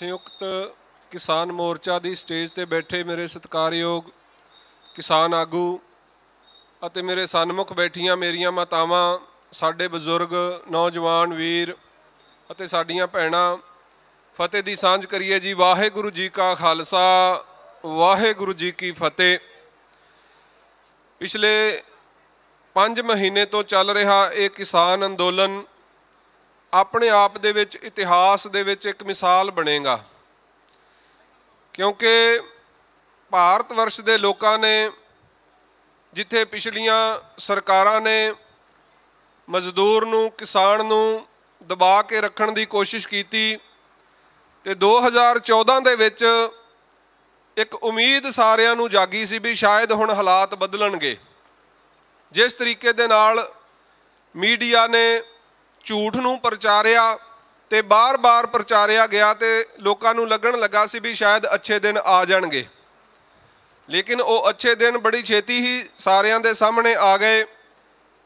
ਸੰਯੁਕਤ ਕਿਸਾਨ ਮੋਰਚਾ ਦੀ ਸਟੇਜ ਤੇ ਬੈਠੇ ਮੇਰੇ ਸਤਿਕਾਰਯੋਗ ਕਿਸਾਨ ਆਗੂ ਅਤੇ ਮੇਰੇ ਸਨਮੁਖ ਬੈਠੀਆਂ ਮੇਰੀਆਂ ਮਾਤਾਵਾਂ ਸਾਡੇ ਬਜ਼ੁਰਗ ਨੌਜਵਾਨ ਵੀਰ ਅਤੇ ਸਾਡੀਆਂ ਭੈਣਾਂ ਫਤਿਹ ਦੀ ਸਾਂਝ ਕਰੀਏ ਜੀ ਵਾਹਿਗੁਰੂ ਜੀ ਕਾ ਖਾਲਸਾ ਵਾਹਿਗੁਰੂ ਜੀ ਕੀ ਫਤਿਹ ਪਿਛਲੇ 5 ਮਹੀਨੇ ਤੋਂ ਚੱਲ ਰਿਹਾ ਇਹ ਕਿਸਾਨ ਅੰਦੋਲਨ ਆਪਣੇ ਆਪ ਦੇ ਵਿੱਚ ਇਤਿਹਾਸ ਦੇ ਵਿੱਚ ਇੱਕ ਮਿਸਾਲ ਬਣੇਗਾ ਕਿਉਂਕਿ ਭਾਰਤ ਵਰਸ਼ ਦੇ ਲੋਕਾਂ ਨੇ ਜਿੱਥੇ ਪਿਛਲੀਆਂ ਸਰਕਾਰਾਂ ਨੇ ਮਜ਼ਦੂਰ ਨੂੰ ਕਿਸਾਨ ਨੂੰ ਦਬਾ ਕੇ ਰੱਖਣ ਦੀ ਕੋਸ਼ਿਸ਼ ਕੀਤੀ ਤੇ 2014 ਦੇ ਵਿੱਚ ਇੱਕ ਉਮੀਦ ਸਾਰਿਆਂ ਨੂੰ ਜਾਗੀ ਸੀ ਵੀ ਸ਼ਾਇਦ ਹੁਣ ਹਾਲਾਤ ਬਦਲਣਗੇ ਜਿਸ ਤਰੀਕੇ ਦੇ ਨਾਲ ਮੀਡੀਆ ਨੇ ਝੂਠ ਨੂੰ ਪ੍ਰਚਾਰਿਆ ਤੇ ਬਾਰ-ਬਾਰ ਪ੍ਰਚਾਰਿਆ ਗਿਆ ਤੇ ਲੋਕਾਂ ਨੂੰ ਲੱਗਣ ਲੱਗਾ ਸੀ ਵੀ ਸ਼ਾਇਦ ਅੱਛੇ ਦਿਨ ਆ ਜਾਣਗੇ ਲੇਕਿਨ ਉਹ ਅੱਛੇ ਦਿਨ ਬੜੀ ਛੇਤੀ ਹੀ ਸਾਰਿਆਂ ਦੇ ਸਾਹਮਣੇ ਆ ਗਏ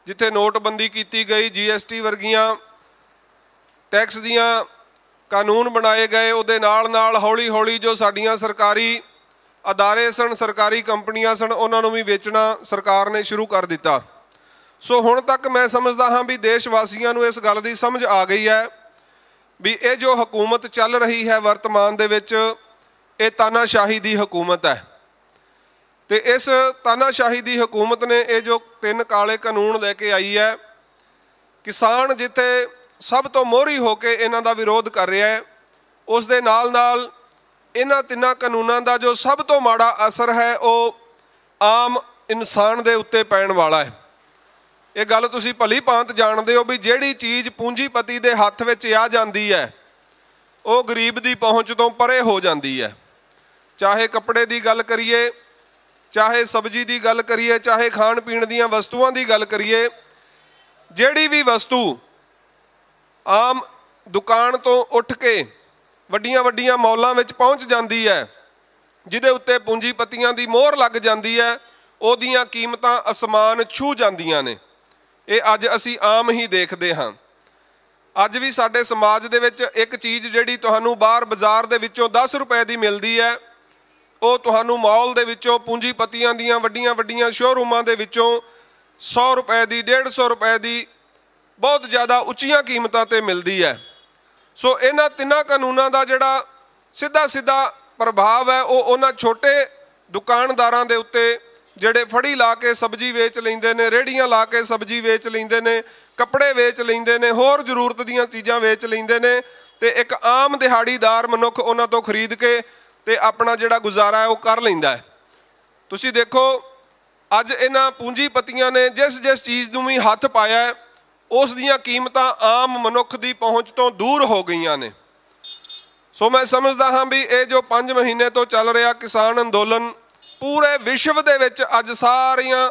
ਜਿੱਥੇ ਨੋਟਬੰਦੀ ਕੀਤੀ ਗਈ ਜੀਐਸਟੀ ਵਰਗੀਆਂ ਟੈਕਸ ਦੀਆਂ ਕਾਨੂੰਨ ਬਣਾਏ ਗਏ ਉਹਦੇ ਨਾਲ ਨਾਲ ਹੌਲੀ-ਹੌਲੀ ਜੋ ਸਾਡੀਆਂ ਸਰਕਾਰੀ ਅਦਾਰੇ ਸਨ ਸਰਕਾਰੀ ਕੰਪਨੀਆਂ ਸਨ ਉਹਨਾਂ ਨੂੰ ਵੀ ਵੇਚਣਾ ਸਰਕਾਰ ਨੇ ਸ਼ੁਰੂ ਕਰ ਦਿੱਤਾ ਸੋ ਹੁਣ ਤੱਕ ਮੈਂ ਸਮਝਦਾ ਹਾਂ ਵੀ ਦੇਸ਼ ਵਾਸੀਆਂ ਨੂੰ ਇਸ ਗੱਲ ਦੀ ਸਮਝ ਆ ਗਈ ਹੈ ਵੀ ਇਹ ਜੋ ਹਕੂਮਤ ਚੱਲ ਰਹੀ ਹੈ ਵਰਤਮਾਨ ਦੇ ਵਿੱਚ ਇਹ ਤਾਨਾਸ਼ਾਹੀ ਦੀ ਹਕੂਮਤ ਹੈ ਤੇ ਇਸ ਤਾਨਾਸ਼ਾਹੀ ਦੀ ਹਕੂਮਤ ਨੇ ਇਹ ਜੋ ਤਿੰਨ ਕਾਲੇ ਕਾਨੂੰਨ ਲੈ ਕੇ ਆਈ ਹੈ ਕਿਸਾਨ ਜਿੱਥੇ ਸਭ ਤੋਂ ਮੋਹਰੀ ਹੋ ਕੇ ਇਹਨਾਂ ਦਾ ਵਿਰੋਧ ਕਰ ਰਿਹਾ ਹੈ ਉਸ ਦੇ ਨਾਲ ਨਾਲ ਇਹਨਾਂ ਤਿੰਨਾਂ ਕਾਨੂੰਨਾਂ ਦਾ ਜੋ ਸਭ ਤੋਂ ਮਾੜਾ ਅਸਰ ਹੈ ਉਹ ਆਮ ਇਨਸਾਨ ਦੇ ਉੱਤੇ ਪੈਣ ਵਾਲਾ ਹੈ ਇਹ ਗੱਲ ਤੁਸੀਂ ਭਲੀ ਭਾਂਤ ਜਾਣਦੇ ਹੋ ਵੀ ਜਿਹੜੀ ਚੀਜ਼ ਪੂੰਜੀਪਤੀ ਦੇ ਹੱਥ ਵਿੱਚ ਆ ਜਾਂਦੀ ਹੈ ਉਹ ਗਰੀਬ ਦੀ ਪਹੁੰਚ ਤੋਂ ਪਰੇ ਹੋ ਜਾਂਦੀ ਹੈ ਚਾਹੇ ਕੱਪੜੇ ਦੀ ਗੱਲ ਕਰੀਏ ਚਾਹੇ ਸਬਜ਼ੀ ਦੀ ਗੱਲ ਕਰੀਏ ਚਾਹੇ ਖਾਣ ਪੀਣ ਦੀਆਂ ਵਸਤੂਆਂ ਦੀ ਗੱਲ ਕਰੀਏ ਜਿਹੜੀ ਵੀ ਵਸਤੂ ਆਮ ਦੁਕਾਨ ਤੋਂ ਉੱਠ ਕੇ ਵੱਡੀਆਂ ਵੱਡੀਆਂ ਮੌਲਾਂ ਵਿੱਚ ਪਹੁੰਚ ਜਾਂਦੀ ਹੈ ਜਿਹਦੇ ਉੱਤੇ ਪੂੰਜੀਪਤੀਆਂ ਦੀ ਮੋਹਰ ਲੱਗ ਜਾਂਦੀ ਹੈ ਉਹਦੀਆਂ ਕੀਮਤਾਂ ਅਸਮਾਨ ਛੂ ਜਾਂਦੀਆਂ ਨੇ ਇਹ ਅੱਜ ਅਸੀਂ ਆਮ ਹੀ ਦੇਖਦੇ ਹਾਂ ਅੱਜ ਵੀ ਸਾਡੇ ਸਮਾਜ ਦੇ ਵਿੱਚ ਇੱਕ ਚੀਜ਼ ਜਿਹੜੀ ਤੁਹਾਨੂੰ ਬਾਹਰ ਬਾਜ਼ਾਰ ਦੇ ਵਿੱਚੋਂ 10 ਰੁਪਏ ਦੀ ਮਿਲਦੀ ਹੈ ਉਹ ਤੁਹਾਨੂੰ ਮਾਲ ਦੇ ਵਿੱਚੋਂ ਪੂੰਜੀਪਤੀਆਂ ਦੀਆਂ ਵੱਡੀਆਂ-ਵੱਡੀਆਂ ਸ਼ੋਰੂਮਾਂ ਦੇ ਵਿੱਚੋਂ 100 ਰੁਪਏ ਦੀ 150 ਰੁਪਏ ਦੀ ਬਹੁਤ ਜ਼ਿਆਦਾ ਉੱਚੀਆਂ ਕੀਮਤਾਂ ਤੇ ਮਿਲਦੀ ਹੈ ਸੋ ਇਹਨਾਂ ਤਿੰਨਾਂ ਕਾਨੂੰਨਾਂ ਦਾ ਜਿਹੜਾ ਸਿੱਧਾ ਸਿੱਧਾ ਪ੍ਰਭਾਵ ਹੈ ਉਹ ਉਹਨਾਂ ਛੋਟੇ ਦੁਕਾਨਦਾਰਾਂ ਦੇ ਉੱਤੇ ਜਿਹੜੇ ਫੜੀ ਲਾ ਕੇ ਸਬਜ਼ੀ ਵੇਚ ਲੈਂਦੇ ਨੇ ਰੇੜੀਆਂ ਲਾ ਕੇ ਸਬਜ਼ੀ ਵੇਚ ਲੈਂਦੇ ਨੇ ਕੱਪੜੇ ਵੇਚ ਲੈਂਦੇ ਨੇ ਹੋਰ ਜ਼ਰੂਰਤ ਦੀਆਂ ਚੀਜ਼ਾਂ ਵੇਚ ਲੈਂਦੇ ਨੇ ਤੇ ਇੱਕ ਆਮ ਦਿਹਾੜੀਦਾਰ ਮਨੁੱਖ ਉਹਨਾਂ ਤੋਂ ਖਰੀਦ ਕੇ ਤੇ ਆਪਣਾ ਜਿਹੜਾ ਗੁਜ਼ਾਰਾ ਹੈ ਉਹ ਕਰ ਲੈਂਦਾ ਹੈ ਤੁਸੀਂ ਦੇਖੋ ਅੱਜ ਇਹਨਾਂ ਪੂੰਜੀਪਤੀਆਂ ਨੇ ਜਿਸ ਜਿਸ ਚੀਜ਼ ਨੂੰ ਵੀ ਹੱਥ ਪਾਇਆ ਉਸ ਦੀਆਂ ਕੀਮਤਾਂ ਆਮ ਮਨੁੱਖ ਦੀ ਪਹੁੰਚ ਤੋਂ ਦੂਰ ਹੋ ਗਈਆਂ ਨੇ ਸੋ ਮੈਂ ਸਮਝਦਾ ਹਾਂ ਵੀ ਇਹ ਜੋ 5 ਮਹੀਨੇ ਤੋਂ ਚੱਲ ਰਿਹਾ ਕਿਸਾਨ ਅੰਦੋਲਨ ਪੂਰੇ ਵਿਸ਼ਵ ਦੇ ਵਿੱਚ ਅੱਜ ਸਾਰੀਆਂ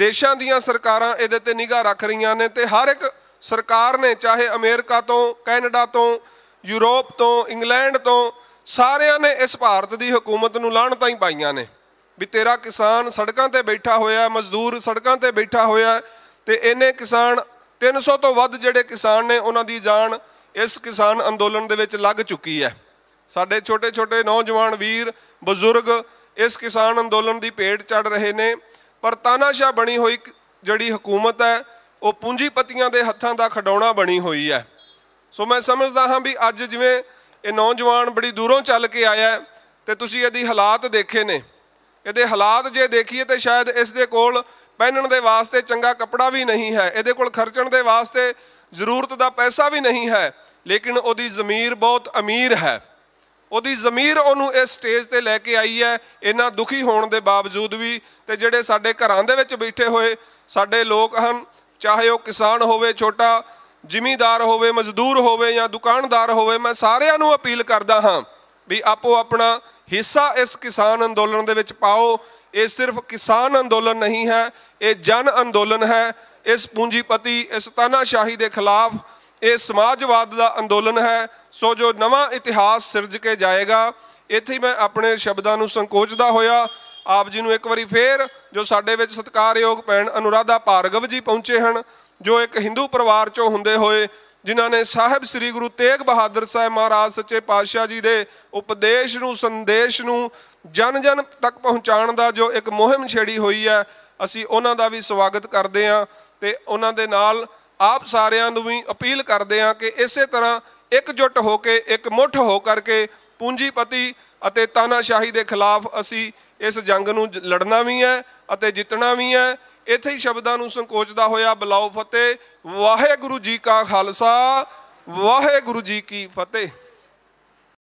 ਦੇਸ਼ਾਂ ਦੀਆਂ ਸਰਕਾਰਾਂ ਇਹਦੇ ਤੇ ਨਿਗਾਹ ਰੱਖ ਰਹੀਆਂ ਨੇ ਤੇ ਹਰ ਇੱਕ ਸਰਕਾਰ ਨੇ ਚਾਹੇ ਅਮਰੀਕਾ ਤੋਂ ਕੈਨੇਡਾ ਤੋਂ ਯੂਰਪ ਤੋਂ ਇੰਗਲੈਂਡ ਤੋਂ ਸਾਰਿਆਂ ਨੇ ਇਸ ਭਾਰਤ ਦੀ ਹਕੂਮਤ ਨੂੰ ਲਾਣ ਤਾਂ ਹੀ ਪਾਈਆਂ ਨੇ ਵੀ ਤੇਰਾ ਕਿਸਾਨ ਸੜਕਾਂ ਤੇ ਬੈਠਾ ਹੋਇਆ ਮਜ਼ਦੂਰ ਸੜਕਾਂ ਤੇ ਬੈਠਾ ਹੋਇਆ ਤੇ ਇਹਨੇ ਕਿਸਾਨ 300 ਤੋਂ ਵੱਧ ਜਿਹੜੇ ਕਿਸਾਨ ਨੇ ਉਹਨਾਂ ਦੀ ਜਾਨ ਇਸ ਕਿਸਾਨ ਅੰਦੋਲਨ ਦੇ ਵਿੱਚ ਲੱਗ ਚੁੱਕੀ ਹੈ ਸਾਡੇ ਛੋਟੇ ਛੋਟੇ ਨੌਜਵਾਨ ਵੀਰ ਬਜ਼ੁਰਗ ਇਸ ਕਿਸਾਨ ਅੰਦੋਲਨ ਦੀ ਭੇਡ ਚੜ ਰਹੇ ਨੇ ਪਰ ਤਾਨਾਸ਼ਾ ਬਣੀ ਹੋਈ ਜਿਹੜੀ ਹਕੂਮਤ ਹੈ ਉਹ ਪੂੰਜੀਪਤੀਆਂ ਦੇ ਹੱਥਾਂ ਦਾ ਖਡਾਉਣਾ ਬਣੀ ਹੋਈ ਹੈ ਸੋ ਮੈਂ ਸਮਝਦਾ ਹਾਂ ਵੀ ਅੱਜ ਜਿਵੇਂ ਇਹ ਨੌਜਵਾਨ ਬੜੀ ਦੂਰੋਂ ਚੱਲ ਕੇ ਆਇਆ ਤੇ ਤੁਸੀਂ ਇਹਦੀ ਹਾਲਾਤ ਦੇਖੇ ਨੇ ਇਹਦੇ ਹਾਲਾਤ ਜੇ ਦੇਖੀਏ ਤੇ ਸ਼ਾਇਦ ਇਸ ਦੇ ਕੋਲ ਪਹਿਨਣ ਦੇ ਵਾਸਤੇ ਚੰਗਾ ਕੱਪੜਾ ਵੀ ਨਹੀਂ ਹੈ ਇਹਦੇ ਕੋਲ ਖਰਚਣ ਦੇ ਵਾਸਤੇ ਜ਼ਰੂਰਤ ਦਾ ਪੈਸਾ ਵੀ ਨਹੀਂ ਹੈ ਲੇਕਿਨ ਉਹਦੀ ਜ਼ਮੀਰ ਬਹੁਤ ਅਮੀਰ ਹੈ ਉਹਦੀ ਜ਼ਮੀਰ ਉਹਨੂੰ ਇਸ ਸਟੇਜ ਤੇ ਲੈ ਕੇ ਆਈ ਹੈ ਇਹਨਾਂ ਦੁਖੀ ਹੋਣ ਦੇ ਬਾਵਜੂਦ ਵੀ ਤੇ ਜਿਹੜੇ ਸਾਡੇ ਘਰਾਂ ਦੇ ਵਿੱਚ ਬੈਠੇ ਹੋਏ ਸਾਡੇ ਲੋਕ ਹਨ ਚਾਹੇ ਉਹ ਕਿਸਾਨ ਹੋਵੇ ਛੋਟਾ ਜ਼ਿਮੀਂਦਾਰ ਹੋਵੇ ਮਜ਼ਦੂਰ ਹੋਵੇ ਜਾਂ ਦੁਕਾਨਦਾਰ ਹੋਵੇ ਮੈਂ ਸਾਰਿਆਂ ਨੂੰ ਅਪੀਲ ਕਰਦਾ ਹਾਂ ਵੀ ਆਪੋ ਆਪਣਾ ਹਿੱਸਾ ਇਸ ਕਿਸਾਨ ਅੰਦੋਲਨ ਦੇ ਵਿੱਚ ਪਾਓ ਇਹ ਸਿਰਫ ਕਿਸਾਨ ਅੰਦੋਲਨ ਨਹੀਂ ਹੈ ਇਹ ਜਨ ਅੰਦੋਲਨ ਹੈ ਇਸ ਪੂੰਜੀਪਤੀ ਇਸ ਤਾਨਾਸ਼ਾਹੀ ਦੇ ਖਿਲਾਫ ਇਹ ਸਮਾਜਵਾਦ ਦਾ ਅੰਦੋਲਨ ਹੈ ਸੋ ਜੋ ਨਵਾਂ ਇਤਿਹਾਸ ਸਿਰਜ ਕੇ ਜਾਏਗਾ ਇੱਥੇ ਮੈਂ ਆਪਣੇ ਸ਼ਬਦਾਂ ਨੂੰ ਸੰਕੋਚਦਾ ਹੋਇਆ ਆਪ ਜੀ ਨੂੰ ਇੱਕ ਵਾਰੀ ਫੇਰ ਜੋ ਸਾਡੇ ਵਿੱਚ ਸਤਿਕਾਰਯੋਗ ਪੈਣ ਅਨੁਰਾਧਾ ਭਾਰਗਵ ਜੀ ਪਹੁੰਚੇ ਹਨ ਜੋ ਇੱਕ ਹਿੰਦੂ ਪਰਿਵਾਰ ਚੋਂ ਹੁੰਦੇ ਹੋਏ ਜਿਨ੍ਹਾਂ ਨੇ ਸਾਹਿਬ ਸ੍ਰੀ ਗੁਰੂ ਤੇਗ ਬਹਾਦਰ ਸਾਹਿਬ ਮਹਾਰਾਜ ਸੱਚੇ ਪਾਤਸ਼ਾਹ ਜੀ ਦੇ ਉਪਦੇਸ਼ ਨੂੰ ਸੰਦੇਸ਼ ਨੂੰ ਜਨ ਜਨ ਤੱਕ ਪਹੁੰਚਾਉਣ ਦਾ ਜੋ ਇੱਕ ਮੁਹਿੰਮ ਛੇੜੀ ਹੋਈ ਹੈ ਅਸੀਂ ਉਹਨਾਂ ਦਾ ਵੀ ਸਵਾਗਤ ਕਰਦੇ ਹਾਂ ਤੇ ਉਹਨਾਂ ਦੇ ਨਾਲ ਆਪ ਸਾਰਿਆਂ ਨੂੰ ਵੀ ਅਪੀਲ ਕਰਦੇ ਹਾਂ ਕਿ ਇਸੇ ਤਰ੍ਹਾਂ ਇਕਜੁੱਟ ਹੋ ਕੇ ਇੱਕ ਮੁੱਠ ਹੋ ਕਰਕੇ ਪੂੰਜੀਪਤੀ ਅਤੇ ਤਾਨਾਸ਼ਾਹੀ ਦੇ ਖਿਲਾਫ ਅਸੀਂ ਇਸ ਜੰਗ ਨੂੰ ਲੜਨਾ ਵੀ ਹੈ ਅਤੇ ਜਿੱਤਣਾ ਵੀ ਹੈ ਇੱਥੇ ਹੀ ਸ਼ਬਦਾਂ ਨੂੰ ਸੰਕੋਚਦਾ ਹੋਇਆ ਬਲਾਉ ਫਤਿਹ ਵਾਹਿਗੁਰੂ ਜੀ ਕਾ ਖਾਲਸਾ ਵਾਹਿਗੁਰੂ ਜੀ ਕੀ ਫਤਿਹ